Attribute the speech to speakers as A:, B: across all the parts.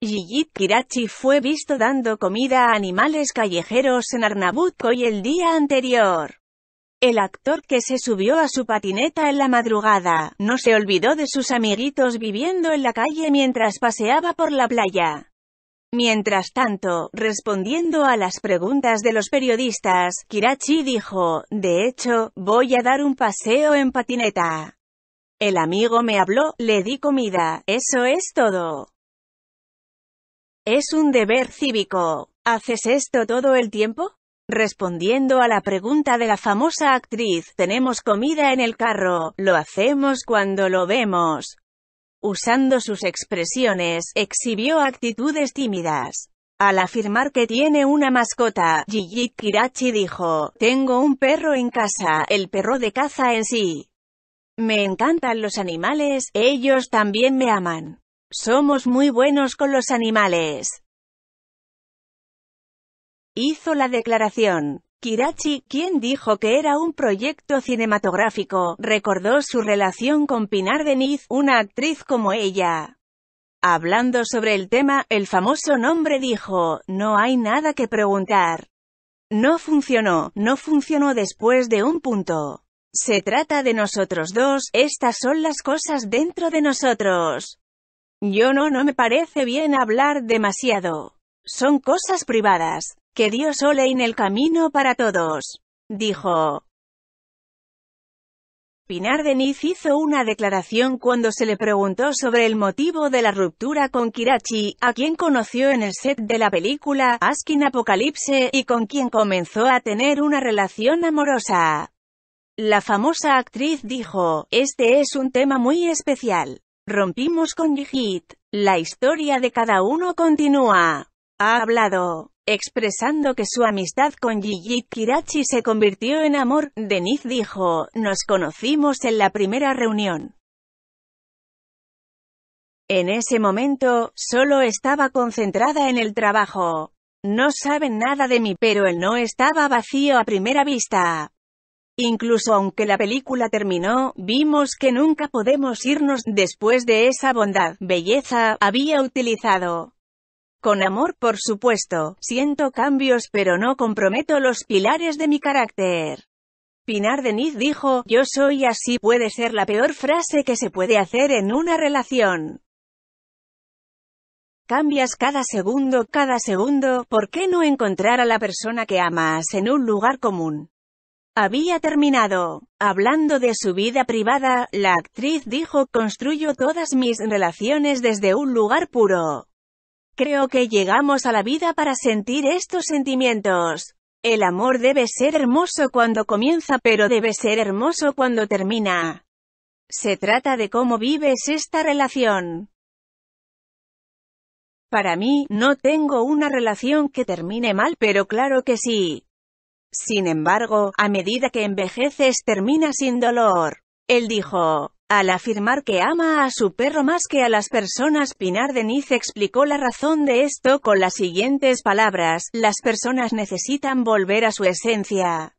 A: Yigit Kirachi fue visto dando comida a animales callejeros en Arnabuco y el día anterior. El actor que se subió a su patineta en la madrugada, no se olvidó de sus amiguitos viviendo en la calle mientras paseaba por la playa. Mientras tanto, respondiendo a las preguntas de los periodistas, Kirachi dijo, de hecho, voy a dar un paseo en patineta. El amigo me habló, le di comida, eso es todo. Es un deber cívico. ¿Haces esto todo el tiempo? Respondiendo a la pregunta de la famosa actriz, tenemos comida en el carro, lo hacemos cuando lo vemos. Usando sus expresiones, exhibió actitudes tímidas. Al afirmar que tiene una mascota, Gigi Kirachi dijo, tengo un perro en casa, el perro de caza en sí. Me encantan los animales, ellos también me aman. Somos muy buenos con los animales. Hizo la declaración. Kirachi, quien dijo que era un proyecto cinematográfico, recordó su relación con Pinar Deniz, una actriz como ella. Hablando sobre el tema, el famoso nombre dijo, no hay nada que preguntar. No funcionó, no funcionó después de un punto. Se trata de nosotros dos, estas son las cosas dentro de nosotros. Yo no, no me parece bien hablar demasiado. Son cosas privadas. Que Dios ole en el camino para todos. Dijo. Pinar Deniz hizo una declaración cuando se le preguntó sobre el motivo de la ruptura con Kirachi, a quien conoció en el set de la película Askin Apocalypse y con quien comenzó a tener una relación amorosa. La famosa actriz dijo, este es un tema muy especial. Rompimos con Yigit. La historia de cada uno continúa. Ha hablado, expresando que su amistad con Yigit Kirachi se convirtió en amor. Denise dijo, nos conocimos en la primera reunión. En ese momento, solo estaba concentrada en el trabajo. No saben nada de mí, pero él no estaba vacío a primera vista. Incluso aunque la película terminó, vimos que nunca podemos irnos después de esa bondad, belleza, había utilizado. Con amor, por supuesto, siento cambios pero no comprometo los pilares de mi carácter. Pinar Deniz dijo, yo soy así puede ser la peor frase que se puede hacer en una relación. Cambias cada segundo, cada segundo, ¿por qué no encontrar a la persona que amas en un lugar común? había terminado. Hablando de su vida privada, la actriz dijo, construyo todas mis relaciones desde un lugar puro. Creo que llegamos a la vida para sentir estos sentimientos. El amor debe ser hermoso cuando comienza pero debe ser hermoso cuando termina. Se trata de cómo vives esta relación. Para mí, no tengo una relación que termine mal pero claro que sí. Sin embargo, a medida que envejeces termina sin dolor. Él dijo, al afirmar que ama a su perro más que a las personas, Pinar Deniz explicó la razón de esto con las siguientes palabras, las personas necesitan volver a su esencia.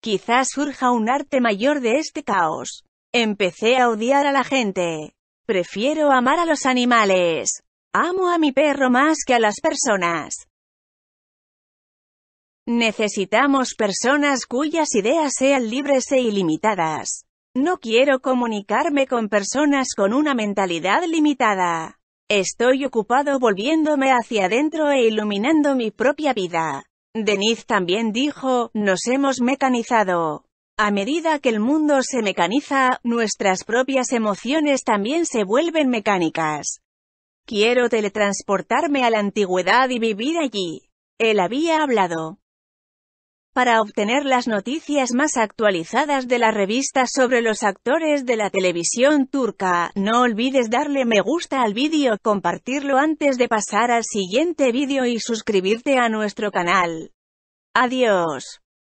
A: Quizás surja un arte mayor de este caos. Empecé a odiar a la gente. Prefiero amar a los animales. Amo a mi perro más que a las personas. Necesitamos personas cuyas ideas sean libres e ilimitadas. No quiero comunicarme con personas con una mentalidad limitada. Estoy ocupado volviéndome hacia adentro e iluminando mi propia vida. Deniz también dijo, nos hemos mecanizado. A medida que el mundo se mecaniza, nuestras propias emociones también se vuelven mecánicas. Quiero teletransportarme a la antigüedad y vivir allí. Él había hablado para obtener las noticias más actualizadas de la revista sobre los actores de la televisión turca, no olvides darle me gusta al vídeo, compartirlo antes de pasar al siguiente vídeo y suscribirte a nuestro canal. Adiós.